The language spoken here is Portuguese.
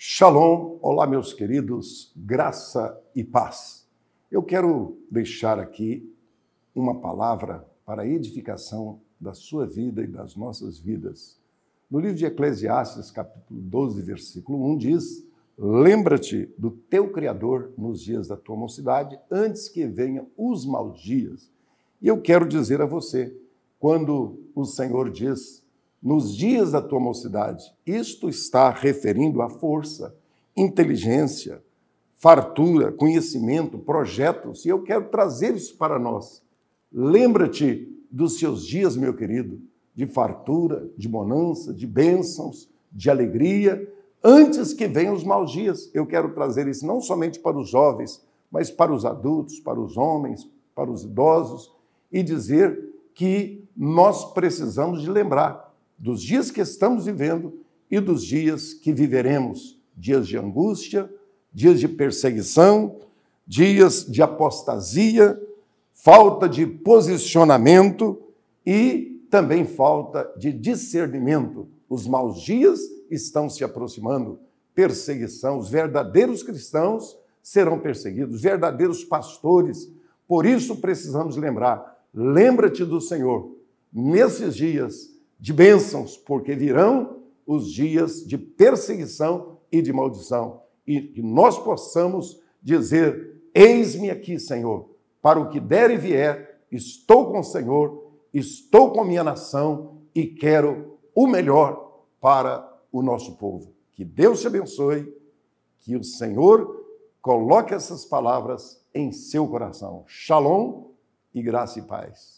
Shalom, olá meus queridos, graça e paz. Eu quero deixar aqui uma palavra para a edificação da sua vida e das nossas vidas. No livro de Eclesiastes, capítulo 12, versículo 1, diz: Lembra-te do teu Criador nos dias da tua mocidade, antes que venham os maus dias. E eu quero dizer a você, quando o Senhor diz nos dias da tua mocidade. Isto está referindo à força, inteligência, fartura, conhecimento, projetos, e eu quero trazer isso para nós. Lembra-te dos seus dias, meu querido, de fartura, de bonança, de bênçãos, de alegria, antes que venham os maus dias. Eu quero trazer isso não somente para os jovens, mas para os adultos, para os homens, para os idosos, e dizer que nós precisamos de lembrar dos dias que estamos vivendo e dos dias que viveremos dias de angústia, dias de perseguição, dias de apostasia, falta de posicionamento e também falta de discernimento. Os maus dias estão se aproximando. Perseguição, os verdadeiros cristãos serão perseguidos, verdadeiros pastores. Por isso precisamos lembrar: lembra-te do Senhor. Nesses dias, de bênçãos, porque virão os dias de perseguição e de maldição, e que nós possamos dizer: Eis-me aqui, Senhor, para o que der e vier, estou com o Senhor, estou com minha nação e quero o melhor para o nosso povo. Que Deus te abençoe, que o Senhor coloque essas palavras em seu coração. Shalom e graça e paz.